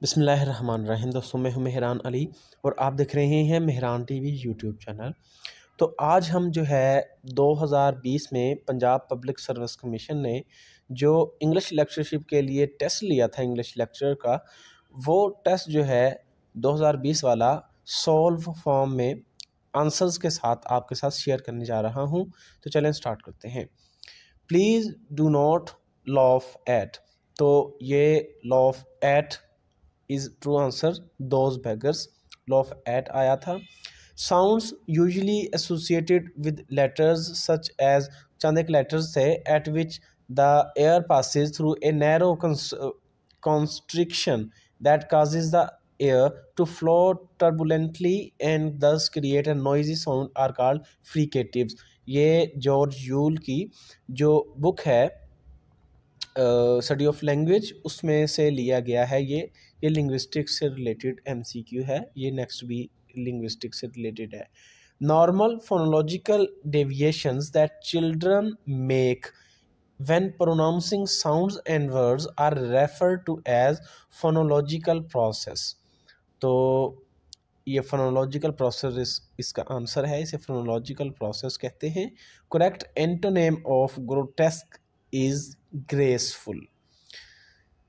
बिसमीम दोस्तों मैं हूँ मेहरान अली और आप देख रहे हैं मेहरान टीवी यूट्यूब चैनल तो आज हम जो है 2020 में पंजाब पब्लिक सर्विस कमीशन ने जो इंग्लिश लेक्चरशिप के लिए टेस्ट लिया था इंग्लिश लेक्चर का वो टेस्ट जो है 2020 वाला सॉल्व फॉर्म में आंसर्स के साथ आपके साथ शेयर करने जा रहा हूँ तो चलें स्टार्ट करते हैं please do not laugh at तो ये laugh at is true answer those beggars laugh at आया था sounds usually associated with letters such as चंद एक लेटर्स थे at which the air passes through a narrow that cause is the air to flow turbulently and thus create a noisy sound are called fricative ये George Yule की जो book है study of language उसमें से लिया गया है ये ये लिंग्विस्टिक्स से रिलेटेड एमसीक्यू है ये नेक्स्ट भी लिंग्विस्टिक्स से रिलेटेड है normal phonological deviations that children make when pronouncing sound and words are refer to as phonological process तो ये फोनोलॉजिकल प्रोसेस इस, इसका आंसर है इसे फोनोलॉजिकल प्रोसेस कहते हैं correct antonym of grotesque is graceful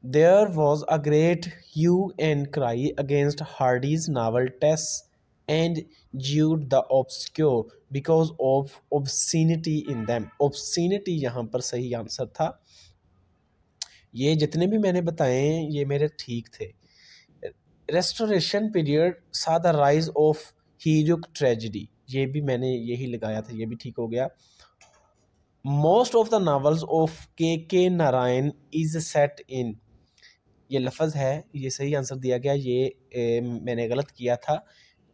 There was a great hue and cry against Hardy's novel Tess and Jude the Obscure because of obscenity in them. Obscenity यहाँ पर सही answer था ये जितने भी मैंने बताए ये मेरे ठीक थे रेस्टोरेशन पीरियड सा the rise of heroic tragedy ये भी मैंने यही लगाया था ये भी ठीक हो गया most of the novels of K K Narayan is set इन ये लफज है ये सही आंसर दिया गया ये ए, मैंने गलत किया था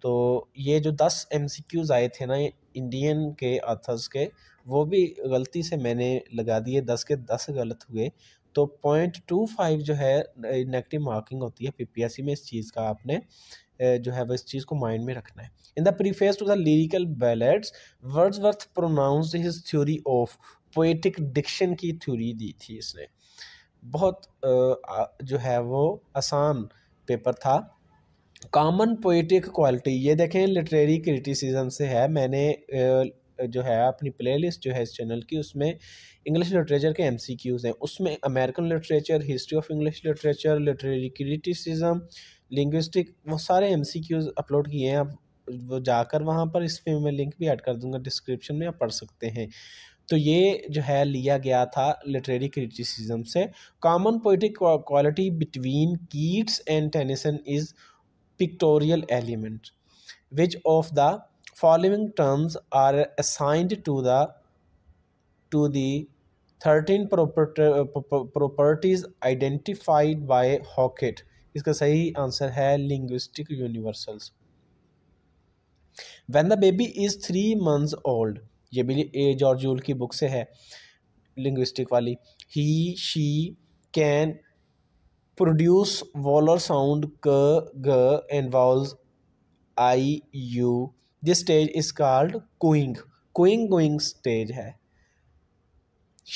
तो ये जो दस एम सी क्यूज़ आए थे ना इंडियन के आथर्स के वो भी गलती से मैंने लगा दिए दस के दस गलत हुए तो पॉइंट टू फाइव जो है नेगेटिव मार्किंग होती है पीपीएससी में इस चीज़ का आपने जो है वो इस चीज़ को माइंड में रखना है in the preface to the lyrical ballads Wordsworth pronounce his theory of poetic diction की थ्योरी दी थी इसने बहुत जो है वो आसान पेपर था कॉमन पोइटिक क्वालिटी ये देखें लिटरेरी क्रिटिसिज्म से है मैंने जो है अपनी प्लेलिस्ट जो है इस चैनल की उसमें इंग्लिश लिटरेचर के एमसीक्यूज़ हैं उसमें American literature history of English literature literary criticism linguistic वो सारे एमसीक्यूज़ अपलोड किए हैं आप वो जाकर वहाँ पर इस पर मैं लिंक भी ऐड कर दूँगा डिस्क्रिप्शन में आप पढ़ सकते हैं तो ये जो है लिया गया था लिटरेरी क्रिटिसिज्म से common poetic quality between Keats and Tennyson is pictorial element which of the following terms are assigned to the to the thirteen properties identified by Hockett इसका सही आंसर है linguistic universals when the baby is three months old ये भी ए George Yule की book से है linguistic वाली ही she can produce velar sound क ग and vowels I U this stage is called cooing cooing going stage है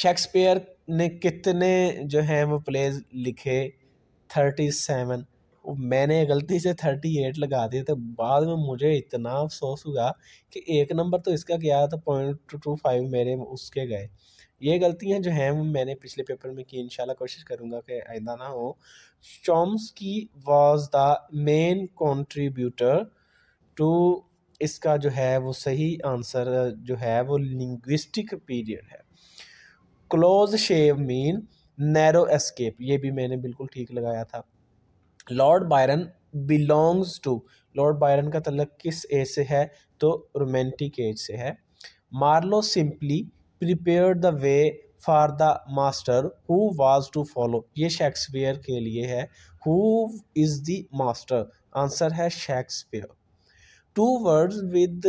शेक्सपियर ने कितने जो हैं वो प्लेज लिखे थर्टी सेवन मैंने गलती से थर्टी एट लगा दिए तो बाद में मुझे इतना अफसोस हुआ कि एक नंबर तो इसका गया था पॉइंट टू फाइव मेरे उसके गए ये गलतियां जो हैं वो मैंने पिछले पेपर में की इंशाल्लाह कोशिश करूँगा कि आइंदा ना हो Chomsky was the main contributor to इसका जो है वो सही आंसर जो है वो लिंग्विस्टिक पीरियड है close shave mean narrow escape ये भी मैंने बिल्कुल ठीक लगाया था Lord Byron belongs to Lord Byron का तलक किस एज से है तो रोमेंटिक एज से है Marlowe simply prepare the way for the master who was to follow ये शेक्सपियर के लिए है who is the master answer है Shakespeare two words with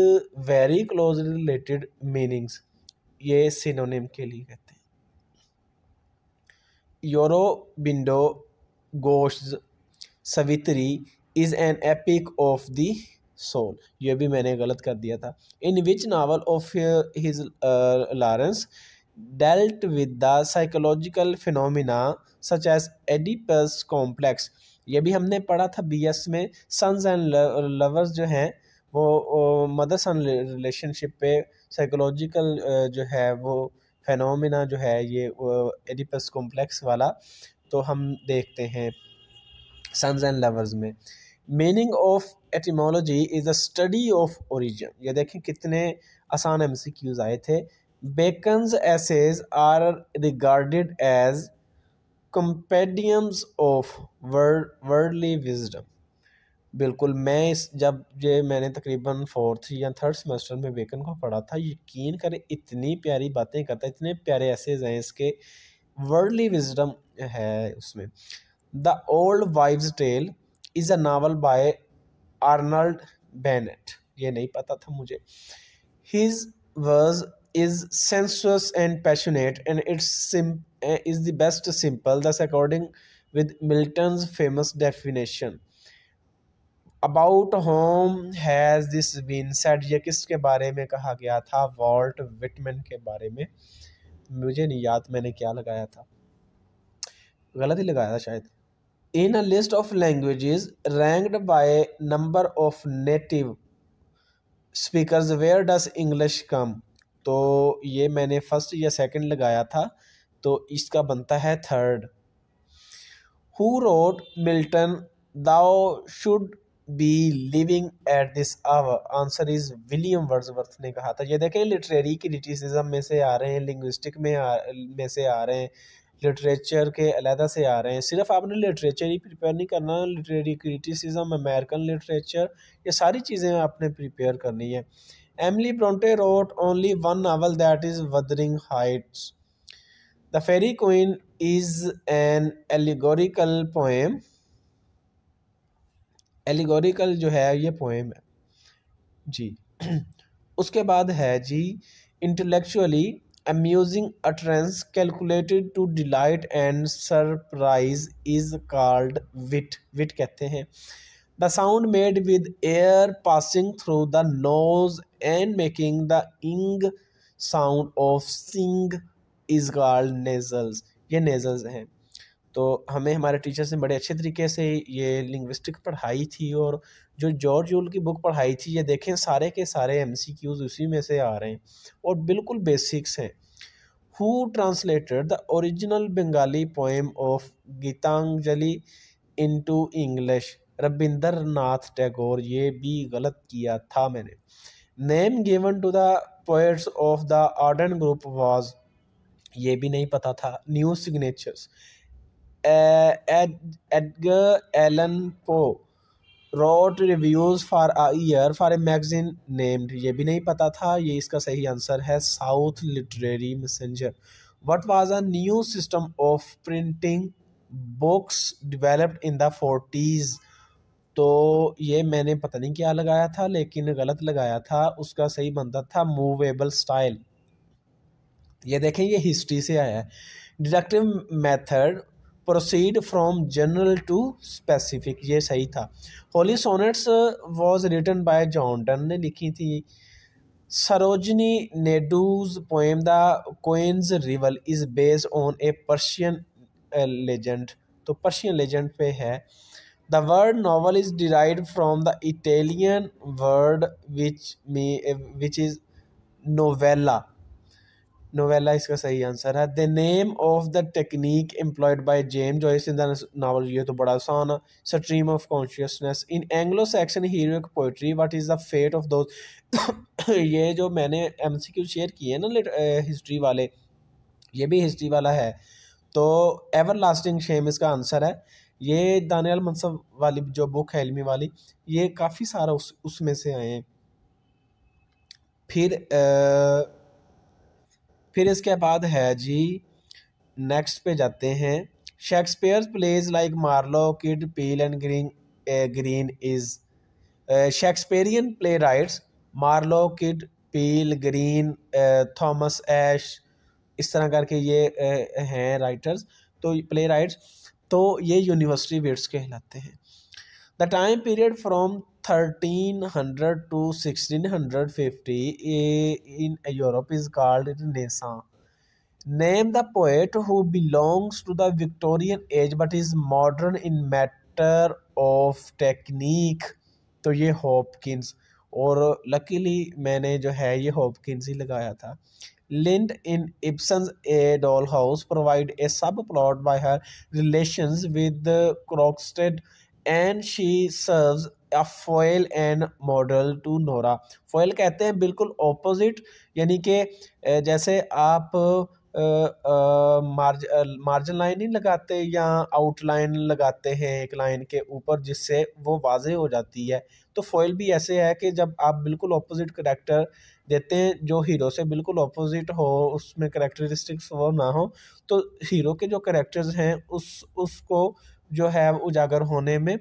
very close related meanings ये सिनोनिम के लिए कहते हैं योरो बिंडो गोश्त Savitri is an epic of the soul ये भी मैंने गलत कर दिया था in which novel of his Lawrence dealt with the psychological phenomena such as Oedipus complex ये भी हमने पढ़ा था बीएस में सन्स एंड लवर्स जो हैं वो, वो मदर सन रिलेशनशिप पे साइकोलॉजिकल uh, जो है वो फेनोमिना जो है ये एडिपस कॉम्प्लेक्स वाला तो हम देखते हैं सन्स एंड लवर्स में meaning of etymology is a study of origin ये देखें कितने आसान एम सी क्यूज़ आए थे Bacon's essays are regarded as compendiums of worldly wisdom बिल्कुल मैं इस जब ये मैंने तकरीबन फोर्थ या थर्ड सेमेस्टर में बेकन को पढ़ा था यकीन करें इतनी प्यारी बातें करता है इतने प्यारे ऐसेज हैं इसके वर्ल्डली विजडम है उसमें the old wife tale is a novel by Arnold Bennett ये नहीं पता था मुझे his verse is sensuous and passionate and it's is the best simple thus according with Milton famous definition about home has this been set ये किसके बारे में कहा गया था वॉल्ट विटमैन के बारे में मुझे नहीं याद मैंने क्या लगाया था गलत ही लगाया था शायद in a list of languages ranked by number of native speakers where does English come तो ये मैंने फर्स्ट या सेकंड लगाया था तो इसका बनता है third who wrote Milton thou should be living at this hour answer is William Wordsworth ने कहा था ये देखें लिटरेरी क्रिटिसिज्म में से आ रहे हैं लिंग्विस्टिक में आ में से आ रहे हैं लिटरेचर के अलहदा से आ रहे हैं सिर्फ आपने लिटरेचर ही प्रिपेयर नहीं करना लिटरेरी क्रिटिसिज्म अमेरिकन लिटरेचर ये सारी चीज़ें आपने प्रिपेयर करनी है Emily Bronte wrote only one novel that is Wuthering Heights the faerie queene is an allegorical poem allegorical जो है ये पोएम है जी उसके बाद है जी intellectually amusing utterance calculated to delight and surprise is called wit wit कहते हैं the sound made with air passing through the nose and making the ing sound of sing is called nasals ये nasals हैं तो हमें हमारे teacher से बड़े अच्छे तरीके से ये लिंग्विस्टिक पढ़ाई थी और जो जॉर्ज यूल की बुक पढ़ाई थी ये देखें सारे के सारे एम सी क्यूज़ उसी में से आ रहे हैं और बिल्कुल बेसिक्स हैं who translated the original Bengali poem of Gitanjali to English Rabindranath Tagore ये भी गलत किया था मैंने name given to the poets of the Auden group was ये भी नहीं पता था new signatures Edgar Allan Poe wrote reviews for year for a magazine named ये भी नहीं पता था ये इसका सही आंसर है south literary messenger what was a new system of printing books developed in the forties तो ये मैंने पता नहीं क्या लगाया था लेकिन गलत लगाया था उसका सही बनता था मूवेबल स्टाइल ये देखें ये हिस्ट्री से आया है deductive method proceed from general to specific ये सही था holy sonnets was written by John Donne ने लिखी थी Sarojini Naidu's poem the queen's rival is based on a Persian legend तो पर्शियन लेजेंड पे है the word novel is derive from the Italian word which me which is novella novella इसका सही answer है the name of the technique employed by James Joyce in the novel ये तो बड़ा आसान है stream of consciousness in Anglo Saxon heroic poetry what is the fate of those ये जो मैंने एमसीक्यू शेयर किए ना हिस्ट्री वाले ये भी हिस्ट्री वाला है तो एवर लास्टिंग शेम इसका आंसर है ये दानियाल मनसब वाली जो बुक है इलमी वाली ये काफ़ी सारा उस उसमें से आए हैं फिर आ, फिर इसके बाद है जी नेक्स्ट पे जाते हैं Shakespeare plays like Marlowe Kyd Peele and Greene Greene is Shakespearean playwrights Marlowe Kyd Peele Greene Thomas Nashe इस तरह करके ये हैं राइटर्स तो प्ले राइट्स तो ये तो यूनिवर्सिटी वेट्स कहलाते हैं the time period from thirteen hundred to sixteen hundred fifty Europe is called नेसा name the poet who belongs to the Victorian age but is modern in matter of technique तो ये Hopkins और luckily मैंने जो है ये Hopkins ही लगाया था Linde in Ibsen a doll house provide a subplot by her relation with Krogstad and she serves a foil and model to Nora foil कहते हैं बिल्कुल ऑपोजिट यानी कि जैसे आप मार्ज मार्जिन लाइन ही लगाते या आउट लाइन लगाते हैं एक लाइन के ऊपर जिससे वो वाजे हो जाती है तो फॉयल भी ऐसे है कि जब आप बिल्कुल ऑपोजिट करेक्टर देते हैं जो हीरो से बिल्कुल ऑपोजिट हो उसमें करेक्टरिस्टिक्स वो ना हो तो हीरो के जो करेक्टर्स हैं उस उसको जो है उजागर होने में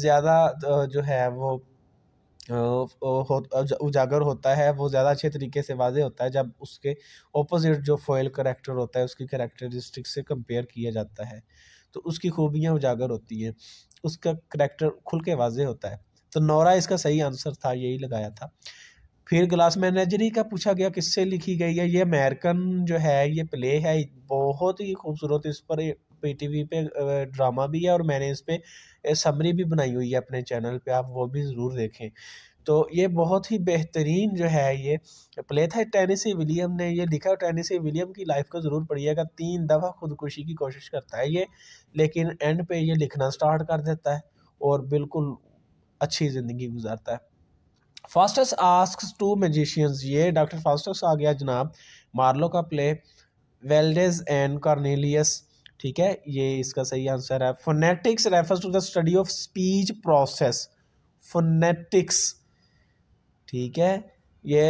ज़्यादा जो है वो उजागर होता है वो ज़्यादा अच्छे तरीके से वाजे होता है जब उसके ऑपोजिट जो फॉयल करेक्टर होता है उसकी करेक्टरिस्टिक से कंपेयर किया जाता है तो उसकी खूबियाँ उजागर होती हैं उसका करेक्टर खुल के वाजे होता है तो नौरा इसका सही आंसर था यही लगाया था फिर ग्लास मैनेजरी का पूछा गया किससे लिखी गई है ये अमेरिकन जो है ये प्ले है बहुत ही खूबसूरत इस पर पी टी वी पे ड्रामा भी है और मैंने इस पर समरी भी बनाई हुई है अपने चैनल पे आप वो भी ज़रूर देखें तो ये बहुत ही बेहतरीन जो है ये प्ले था टेनिसी विलियम ने ये लिखा टेनिसी विलियम की लाइफ को ज़रूर पढ़िएगा तीन दफ़ा खुदकुशी की कोशिश करता है ये लेकिन एंड पे ये लिखना स्टार्ट कर देता है और बिल्कुल अच्छी ज़िंदगी गुजारता है फास्टस आस्क टू मजिशियंस ये डॉक्टर फास्टस आ गया जनाब मार्लो का प्ले वेल्डेज एंड कॉर्नीलियस ठीक है ये इसका सही आंसर है phonetics refers to the study of speech process phonetics ठीक है ये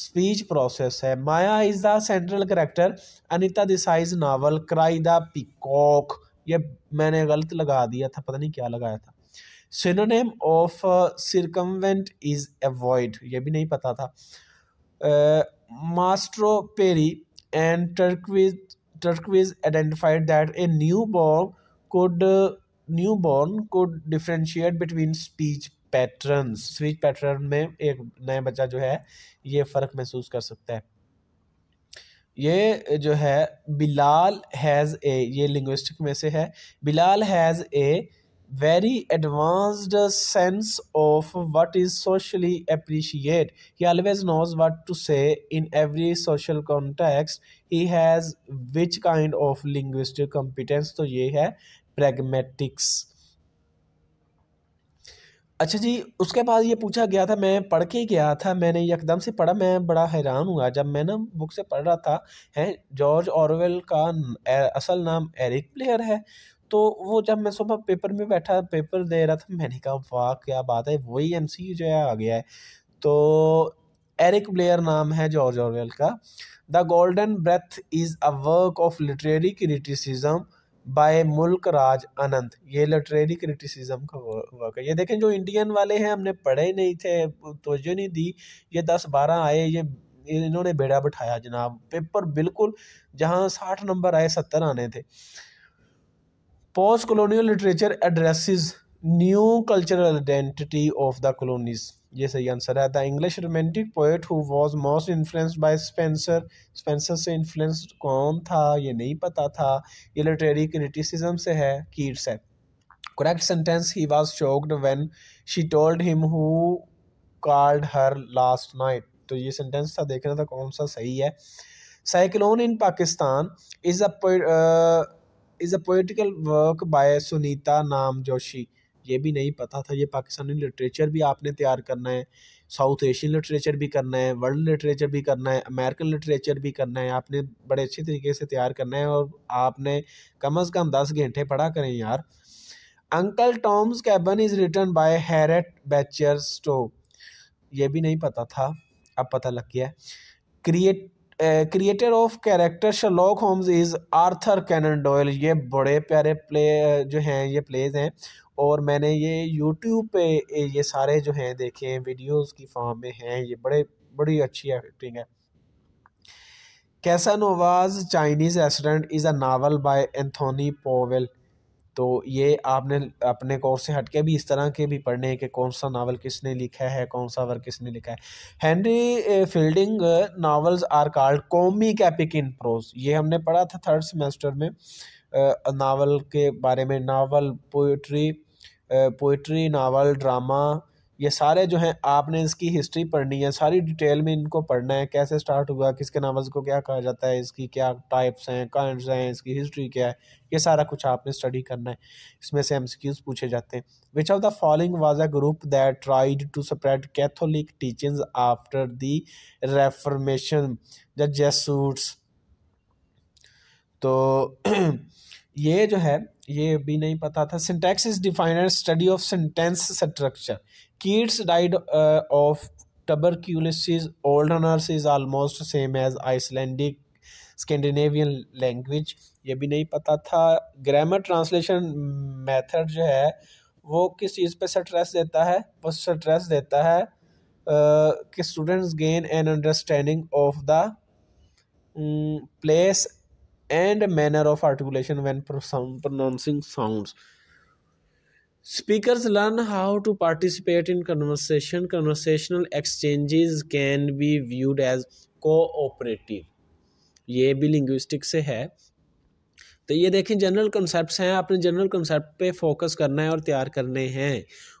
स्पीच प्रोसेस है Maya is the central character Anita Desai's novel cry the peacock ये मैंने गलत लगा दिया था पता नहीं क्या लगाया था synonym of circumvent is avoid ये भी नहीं पता था maestro Perry and Turk Turquoise identified that a newborn could uh, newborn could differentiate between speech patterns Speech pattern में एक नया बच्चा जो है ये फ़र्क महसूस कर सकता है ये जो है बिलाल हैज़ ए ये लिंग्विस्टिक में से है Bilal has a very advanced sense of what is socially appreciated. He always knows what to say in every social context. He has which kind of linguistic competence? to ye hai pragmatics. अच्छा जी उसके बाद ये पूछा गया था मैं पढ़ के गया था मैंने एकदम से पढ़ा मैं बड़ा हैरान हुआ जब मैं ना बुक से पढ़ रहा था है जॉर्ज ऑरवेल का असल नाम एरिक प्लेयर है तो वो जब मैं सुबह पेपर में बैठा पेपर दे रहा था मैंने कहा वाह क्या बात है वही एम जो है आ गया है तो एरिक ब्लेयर नाम है जॉर्ज ऑरवेल का the golden breath is a work of literary criticism by Mulk Raj अनंत ये लिटरेरी क्रिटिसिज्म का वर्क है ये देखें जो इंडियन वाले हैं हमने पढ़े नहीं थे तोजो नहीं दी ये दस बारह आए ये इन्होंने बेड़ा बिठाया जनाब पेपर बिल्कुल जहाँ साठ नंबर आए सत्तर आने थे post colonial literature addresses new cultural identity of the colonies ये सही आंसर है the English romantic poet who was most influenced by Spenser Spenser से इन्फ्लुएंस्ड कौन था ये नहीं पता था ये लिटरेरी क्रिटिसिज्म से है कीट से correct sentence he was shocked when she told him who called her last night तो ये सेंटेंस था देखना था कौन सा सही है cyclone in Pakistan is a is a poetical work by Sunita Namjoshi ये भी नहीं पता था ये पाकिस्तानी लिटरेचर भी आपने तैयार करना है साउथ एशियन लिटरेचर भी करना है वर्ल्ड लिटरेचर भी करना है अमेरिकन लिटरेचर भी करना है आपने बड़े अच्छे तरीके से तैयार करना है और आपने कम अज़ कम दस घंटे पढ़ा करें यार uncle Tom's cabin is written by Harriet Beecher Stowe ये भी नहीं पता था अब पता लग गया create creator of character Sherlock Holmes is Arthur Conan Doyle ये बड़े प्यारे प्ले uh, जो हैं ये प्लेज हैं और मैंने ये यूट्यूब पे ये सारे जो हैं देखे हैं वीडियोस की फॉर्म में हैं ये बड़े बड़ी अच्छी एक्टिंग है Casanova's Chinese restaurant is a novel by Anthony Powell तो ये आपने अपने कोर्स से हटके भी इस तरह के भी पढ़ने हैं कि कौन सा नावल किसने लिखा है कौन सा वर्क किसने लिखा है Henry Fielding novels are called comic epic in prose ये हमने पढ़ा था थर्ड सेमेस्टर में नावल के बारे में novel poetry poetry novel drama ये सारे जो हैं आपने इसकी हिस्ट्री पढ़नी है सारी डिटेल में इनको पढ़ना है कैसे स्टार्ट हुआ किसके नावल्स को क्या कहा जाता है इसकी क्या टाइप्स हैं काइंड्स हैं इसकी हिस्ट्री क्या है ये सारा कुछ आपने स्टडी करना है इसमें से एम पूछे जाते हैं which of the following was a group that tried to spread Catholic teaching after the reformation the Jesuits तो ये जो है ये भी नहीं पता था syntax is defined study of sentence structure Keats died of tuberculosis olderness is almost same as Icelandic Scandinavian language ये भी नहीं पता था ग्रामर ट्रांसलेशन मेथड जो है वो किस चीज़ पे स्ट्रेस देता है वो स्ट्रेस देता है uh, कि students gain an understanding of the place and manner of articulation when pronouncing sound speaker learn how to participate in conversation conversational exchanges can be viewed as cooperative ये भी linguistic से है तो ये देखें जनरल कॉन्सेप्ट हैं अपने general concept पे फोकस करना है और तैयार करने हैं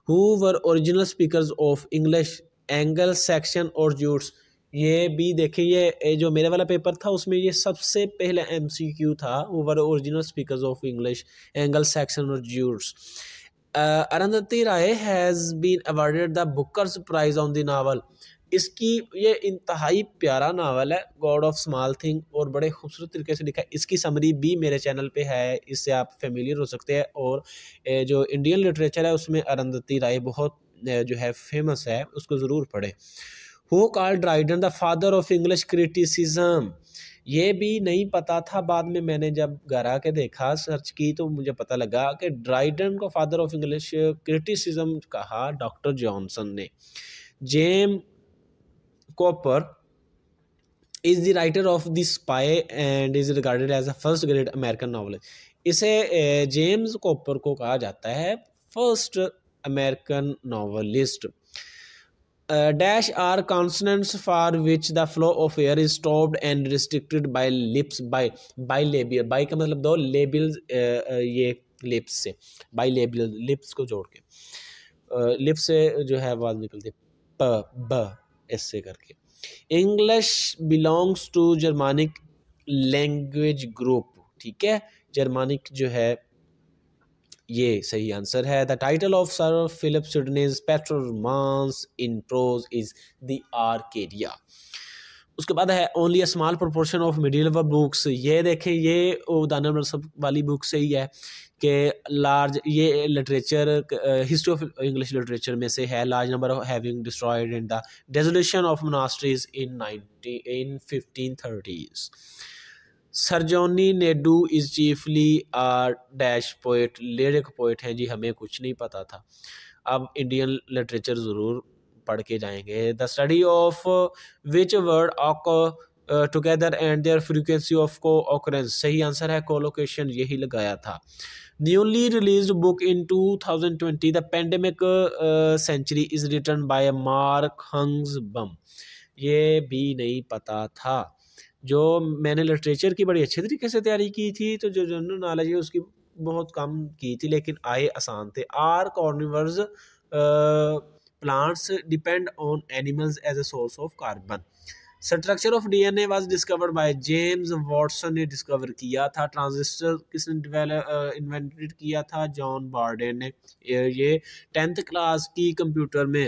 who were original speaker of English Angle Saxon और जूट्स ये भी देखिए ये जो मेरे वाला पेपर था उसमें ये सबसे पहला एमसीक्यू था over original speakers of English Angle Saxon और Jutes Arundhati Roy has been awarded the bookers prize on the novel इसकी ये इंतहाई प्यारा नावल है गॉड ऑफ स्मॉल थिंग और बड़े खूबसूरत तरीके से लिखा है इसकी समरी भी मेरे चैनल पे है इससे आप फेमिलियर हो सकते हैं और जो इंडियन लिटरेचर है उसमें अरंधति राय बहुत जो है फेमस है उसको ज़रूर पढ़ें who called Dryden the father of English criticism ये भी नहीं पता था बाद में मैंने जब घर आके देखा सर्च की तो मुझे पता लगा कि ड्राइडन को फादर ऑफ इंग्लिश क्रिटिसिज्म कहा डॉक्टर जॉनसन ने James Cooper is the writer of the spy and is regarded as a first grade American novel इसे जेम्स कॉपर को कहा जाता है first American novelist dash are consonants for which the flow of air is stop and restricted by lips bi bilabial bi का मतलब दो labial uh, uh, ये lips से बाई लेबियल लिप्स को जोड़ के लिप्स uh, से जो है आवाज निकलती प ब ऐसे करके English belongs to Germanic language group ठीक है जर्मानिक जो है ये सही आंसर है the title of Sir Philip Sidney's pastoral romance in prose is the Arcadia उसके बाद है only a small proportion of middle books ये देखें ये दाना सब वाली बुक से ही है कि लार्ज ये literature history of English literature में से है large number of having destroyed in the dissolution of monasteries in ninety in fifteen thirties Sarojini Naidu is chiefly are dash poet lyric poet हैं जी हमें कुछ नहीं पता था अब इंडियन लिटरेचर ज़रूर पढ़ के जाएंगे the study of which word occur together and their frequency of cooccurrence सही आंसर है कोलोकेशन यही लगाया था newly release book in two thousand twenty the pandemic century is written by Mark Honigsbaum ये भी नहीं पता था जो मैंने लिटरेचर की बड़ी अच्छे तरीके से तैयारी की थी तो जो जनरल नॉलेज है उसकी बहुत कम की थी लेकिन आए आसान थे are carnivorous plants depend on animals as a source of carbon structure of D A was discovered by James Watson ने डिस्कवर किया था ट्रांजिस्टर किसने इन्वेंटेड किया था जॉन बार्डन ने ये टेंथ क्लास की कंप्यूटर में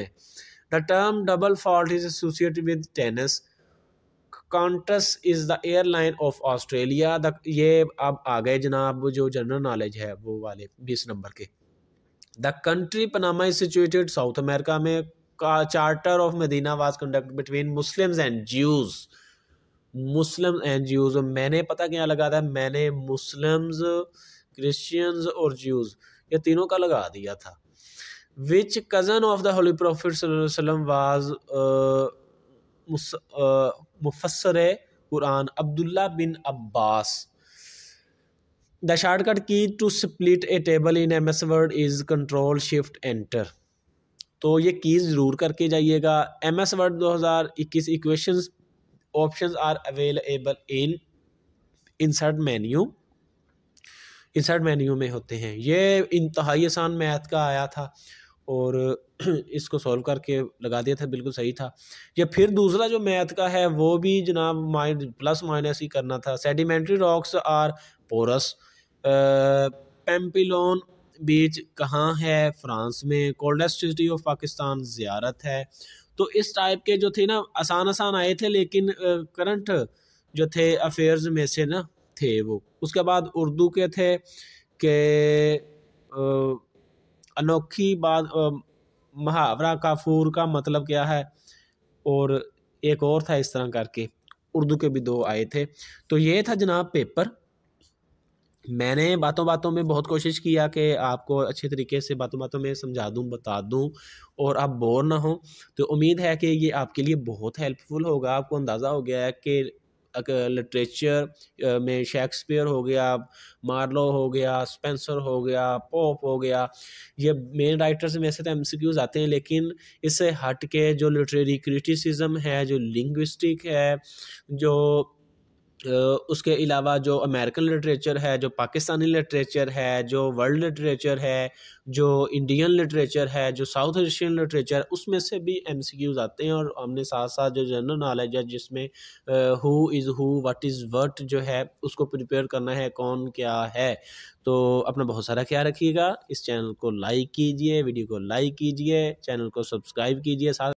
the term double fault is associated with tennis Qantas is the airline of Australia the ये अब आ गए जनाब जो जनरल नॉलेज है वो वाले बीस नंबर के the country Panama is situated South America में का charter of Medina was conduct between Muslims and Jews Muslim and Jews मैंने पता क्या लगा था मैंने मुस्लिम्स क्रिश्चियंस और ज्यूज ये तीनों का लगा दिया था which cousin of the holy prophet वसल्लम वाज मुफसर Quran Abdullah bin Abbas the shortcut key to split a table in M S Word is control shift enter तो ये कीज़ ज़रूर करके जाइएगा एम एस वर्ड दो हज़ार इक्कीस equations option are available in insert menu insert menu में होते हैं ये इंतहाई आसान मैथ का आया था और इसको सॉल्व करके लगा दिया था बिल्कुल सही था या फिर दूसरा जो मैथ का है वो भी जनाब माइन प्लस माइनस ही करना था sedimentary rocks are porous Pampelonne beach कहाँ है फ्रांस में coldest city of Pakistan Ziarat है तो इस टाइप के जो थे ना आसान आसान आए थे लेकिन करंट जो थे अफेयर्स में से ना थे वो उसके बाद उर्दू के थे कि अनोखी बात मुहावरा काफूर का मतलब क्या है और एक और था इस तरह करके उर्दू के भी दो आए थे तो ये था जनाब पेपर मैंने बातों बातों में बहुत कोशिश किया कि आपको अच्छे तरीके से बातों बातों में समझा दूं बता दूं और आप बोर ना हो तो उम्मीद है कि ये आपके लिए बहुत हेल्पफुल होगा आपको अंदाज़ा हो गया है कि लिटरेचर में शेक्सपियर हो गया मार्लो हो गया स्पेंसर हो गया पोप हो गया ये मेन राइटर्स में से तो एम आते हैं लेकिन इससे हट के जो लिटरेरी क्रिटिसिज्म है जो लिंग्विस्टिक है जो उसके अलावा जो अमेरिकन लिटरेचर है जो पाकिस्तानी लिटरेचर है जो वर्ल्ड लिटरेचर है जो इंडियन लिटरेचर है जो साउथ एशियन लिटरेचर उसमें से भी एम सी क्यूज़ आते हैं और हमने साथ साथ जो जनरल नॉलेज है जिसमें who is who what is what जो है उसको प्रिपेयर करना है कौन क्या है तो अपना बहुत सारा ख्याल रखिएगा इस चैनल को लाइक कीजिए वीडियो को लाइक कीजिए चैनल को सब्सक्राइब कीजिए साथ